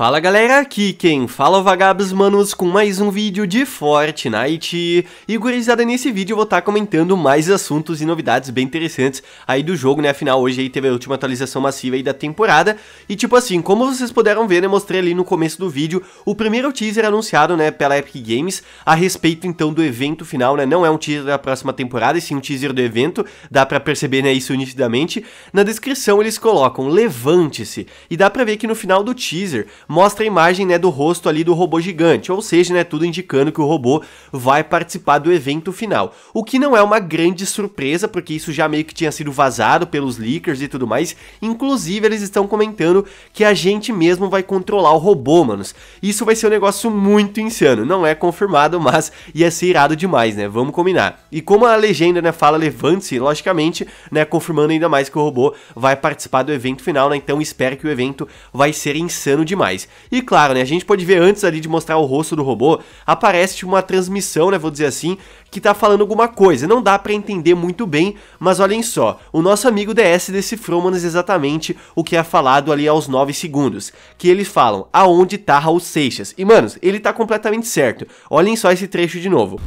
Fala galera, aqui quem fala é o Vagabos Manos com mais um vídeo de Fortnite E gurizada, nesse vídeo eu vou estar tá comentando mais assuntos e novidades bem interessantes aí do jogo, né, afinal hoje aí teve a última atualização massiva aí da temporada E tipo assim, como vocês puderam ver, né, mostrei ali no começo do vídeo o primeiro teaser anunciado, né, pela Epic Games A respeito então do evento final, né, não é um teaser da próxima temporada e sim um teaser do evento Dá pra perceber, né, isso nitidamente Na descrição eles colocam, levante-se E dá pra ver que no final do teaser mostra a imagem né, do rosto ali do robô gigante, ou seja, né, tudo indicando que o robô vai participar do evento final. O que não é uma grande surpresa, porque isso já meio que tinha sido vazado pelos leakers e tudo mais. Inclusive, eles estão comentando que a gente mesmo vai controlar o robô, manos. Isso vai ser um negócio muito insano. Não é confirmado, mas ia ser irado demais, né? Vamos combinar. E como a legenda né, fala levante-se, logicamente, né, confirmando ainda mais que o robô vai participar do evento final, né? Então espero que o evento vai ser insano demais mais. E claro, né, a gente pode ver antes ali de mostrar o rosto do robô, aparece tipo, uma transmissão, né, vou dizer assim, que tá falando alguma coisa. Não dá para entender muito bem, mas olhem só, o nosso amigo DS decifrou manos exatamente o que é falado ali aos 9 segundos, que eles falam aonde tá Raul Seixas. E manos, ele tá completamente certo. Olhem só esse trecho de novo.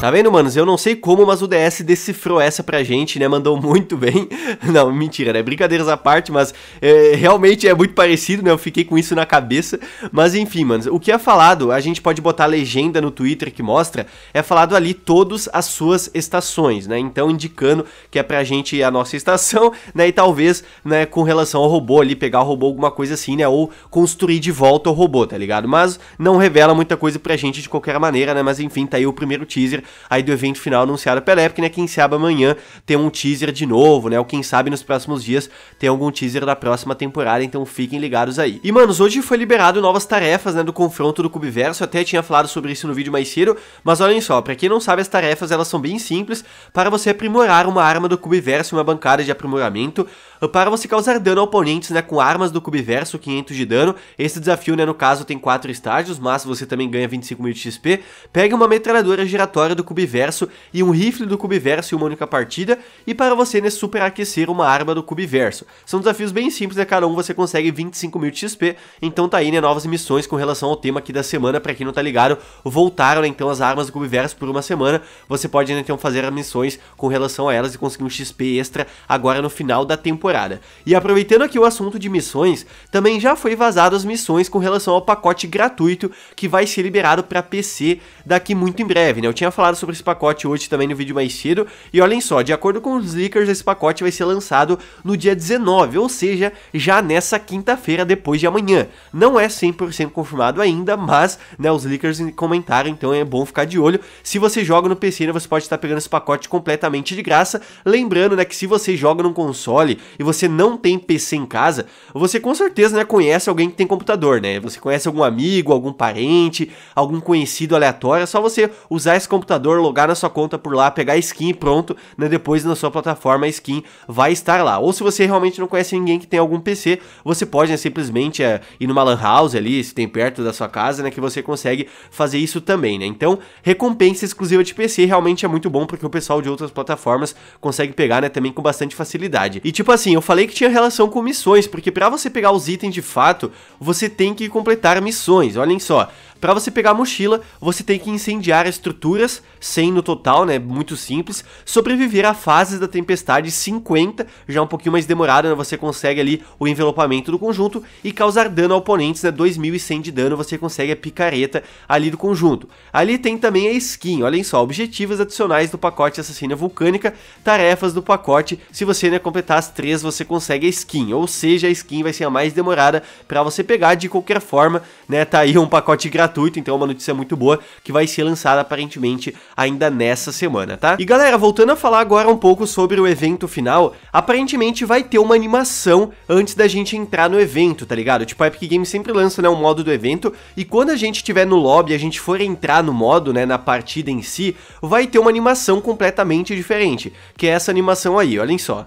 Tá vendo, manos? Eu não sei como, mas o DS decifrou essa pra gente, né? Mandou muito bem. Não, mentira, né? Brincadeiras à parte, mas é, realmente é muito parecido, né? Eu fiquei com isso na cabeça. Mas enfim, manos, o que é falado, a gente pode botar a legenda no Twitter que mostra, é falado ali todas as suas estações, né? Então indicando que é pra gente a nossa estação, né? E talvez, né, com relação ao robô ali, pegar o robô alguma coisa assim, né? Ou construir de volta o robô, tá ligado? Mas não revela muita coisa pra gente de qualquer maneira, né? Mas enfim, tá aí o primeiro teaser aí do evento final anunciado pela Epic, né? Quem sabe amanhã tem um teaser de novo, né? Ou quem sabe nos próximos dias tem algum teaser da próxima temporada, então fiquem ligados aí. E, manos, hoje foi liberado novas tarefas, né? Do confronto do Cubiverso, até tinha falado sobre isso no vídeo mais cedo, mas olhem só, pra quem não sabe, as tarefas elas são bem simples para você aprimorar uma arma do Cubiverso em uma bancada de aprimoramento, para você causar dano a oponentes né, com armas do Cubiverso, 500 de dano, esse desafio né, no caso tem 4 estágios, mas você também ganha 25 mil de XP, pegue uma metralhadora giratória do Cubiverso e um rifle do Cubiverso em uma única partida, e para você né, superaquecer uma arma do Cubiverso. São desafios bem simples, né, cada um você consegue 25 mil de XP, então tá aí né, novas missões com relação ao tema aqui da semana, para quem não tá ligado, voltaram né, então as armas do Cubiverso por uma semana, você pode né, então fazer as missões com relação a elas e conseguir um XP extra agora no final da temporada temporada. E aproveitando aqui o assunto de missões, também já foi vazado as missões com relação ao pacote gratuito que vai ser liberado para PC daqui muito em breve, né? Eu tinha falado sobre esse pacote hoje também no vídeo mais cedo, e olhem só, de acordo com os leakers, esse pacote vai ser lançado no dia 19, ou seja, já nessa quinta-feira depois de amanhã. Não é 100% confirmado ainda, mas né, os leakers comentaram, então é bom ficar de olho. Se você joga no PC, né, você pode estar pegando esse pacote completamente de graça. Lembrando né, que se você joga num console e você não tem PC em casa, você com certeza né, conhece alguém que tem computador, né? Você conhece algum amigo, algum parente, algum conhecido aleatório, é só você usar esse computador, logar na sua conta por lá, pegar a skin e pronto, né? Depois na sua plataforma a skin vai estar lá. Ou se você realmente não conhece ninguém que tem algum PC, você pode né, simplesmente é, ir numa lan house ali, se tem perto da sua casa, né? Que você consegue fazer isso também, né? Então, recompensa exclusiva de PC realmente é muito bom porque o pessoal de outras plataformas consegue pegar, né? Também com bastante facilidade. E tipo assim, assim, eu falei que tinha relação com missões, porque para você pegar os itens de fato, você tem que completar missões. Olhem só, para você pegar a mochila, você tem que incendiar estruturas, 100 no total, né, muito simples, sobreviver a fases da tempestade 50, já um pouquinho mais demorada né, você consegue ali o envelopamento do conjunto e causar dano a oponentes, né, 2100 de dano você consegue a picareta ali do conjunto. Ali tem também a skin, olhem só, objetivos adicionais do pacote Assassina Vulcânica, tarefas do pacote, se você né, completar as três você consegue a skin, ou seja, a skin vai ser a mais demorada para você pegar, de qualquer forma, né, tá aí um pacote gratuito gratuito, então é uma notícia muito boa que vai ser lançada aparentemente ainda nessa semana, tá? E galera, voltando a falar agora um pouco sobre o evento final, aparentemente vai ter uma animação antes da gente entrar no evento, tá ligado? Tipo, a Epic Games sempre lança, né, um modo do evento, e quando a gente tiver no lobby, a gente for entrar no modo, né, na partida em si, vai ter uma animação completamente diferente, que é essa animação aí, olhem só.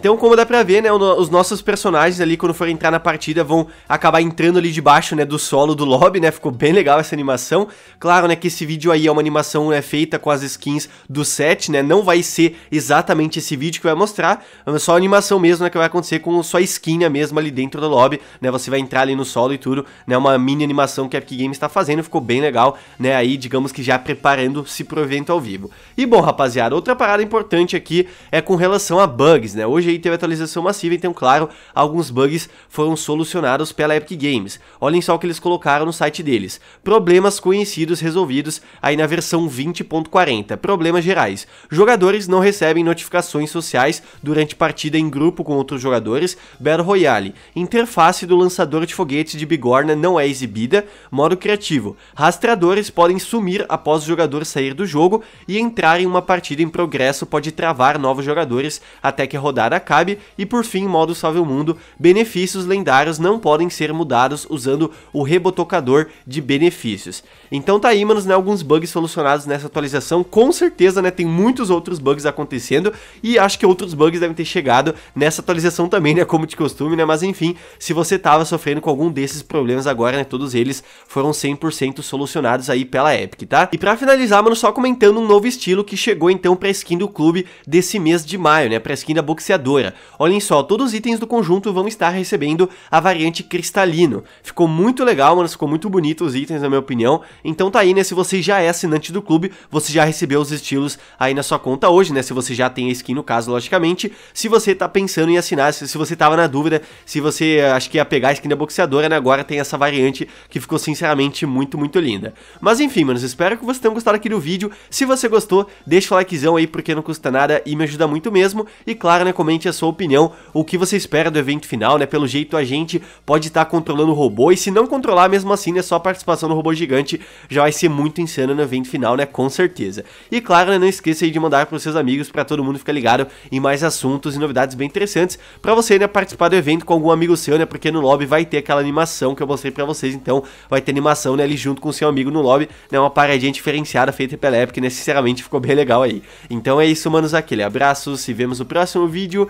Então, como dá pra ver, né, os nossos personagens ali, quando forem entrar na partida, vão acabar entrando ali debaixo, né, do solo do lobby, né, ficou bem legal essa animação. Claro, né, que esse vídeo aí é uma animação, né, feita com as skins do set, né, não vai ser exatamente esse vídeo que vai mostrar, é só a animação mesmo, né, que vai acontecer com sua skin, mesmo ali dentro do lobby, né, você vai entrar ali no solo e tudo, né, uma mini animação que a Epic Games tá fazendo, ficou bem legal, né, aí, digamos que já preparando-se pro evento ao vivo. E bom, rapaziada, outra parada importante aqui é com relação a bugs, né, hoje hoje aí teve atualização massiva, então claro, alguns bugs foram solucionados pela Epic Games. Olhem só o que eles colocaram no site deles. Problemas conhecidos resolvidos aí na versão 20.40. Problemas gerais. Jogadores não recebem notificações sociais durante partida em grupo com outros jogadores. Battle Royale. Interface do lançador de foguetes de bigorna não é exibida. Modo criativo. Rastreadores podem sumir após o jogador sair do jogo e entrar em uma partida em progresso pode travar novos jogadores até que a rodada acabe. E por fim, modo Salve o Mundo, benefícios lendários não podem ser mudados usando o rebotocador de benefícios. Então tá aí, manos, né, alguns bugs solucionados nessa atualização, com certeza, né, tem muitos outros bugs acontecendo e acho que outros bugs devem ter chegado nessa atualização também, né, como de costume, né, mas enfim, se você tava sofrendo com algum desses problemas agora, né, todos eles foram 100% solucionados aí pela Epic, tá? E pra finalizar, mano, só comentando um novo estilo que chegou então pra skin do clube desse mês de maio, né, pra skin da boxeadora mineradora. Olhem só, todos os itens do conjunto vão estar recebendo a variante cristalino. Ficou muito legal, mano, ficou muito bonito os itens, na minha opinião. Então tá aí, né, se você já é assinante do clube, você já recebeu os estilos aí na sua conta hoje, né, se você já tem a skin no caso, logicamente. Se você tá pensando em assinar, se você tava na dúvida, se você eh, acho que ia pegar a skin da boxeadora, né, agora tem essa variante que ficou sinceramente muito, muito linda. Mas enfim, manos, espero que vocês tenham gostado aqui do vídeo. Se você gostou, deixa o likezão aí porque não custa nada e me ajuda muito mesmo. E claro, né, comente gente a sua opinião, o que você espera do evento final, né? Pelo jeito a gente pode estar tá controlando o robô e se não controlar mesmo assim, né, só a participação do robô gigante já vai ser muito insano no evento final, né? Com certeza. E claro, né, não esqueça aí de mandar para os seus amigos para todo mundo ficar ligado em mais assuntos e novidades bem interessantes para você, né, participar do evento com algum amigo seu, né? Porque no lobby vai ter aquela animação que eu mostrei para vocês, então vai ter animação, né, ali junto com o seu amigo no lobby, né? Uma paradinha diferenciada feita pela Epic, né? Sinceramente ficou bem legal aí. Então é isso, manos, aquele abraço, se vemos no próximo vídeo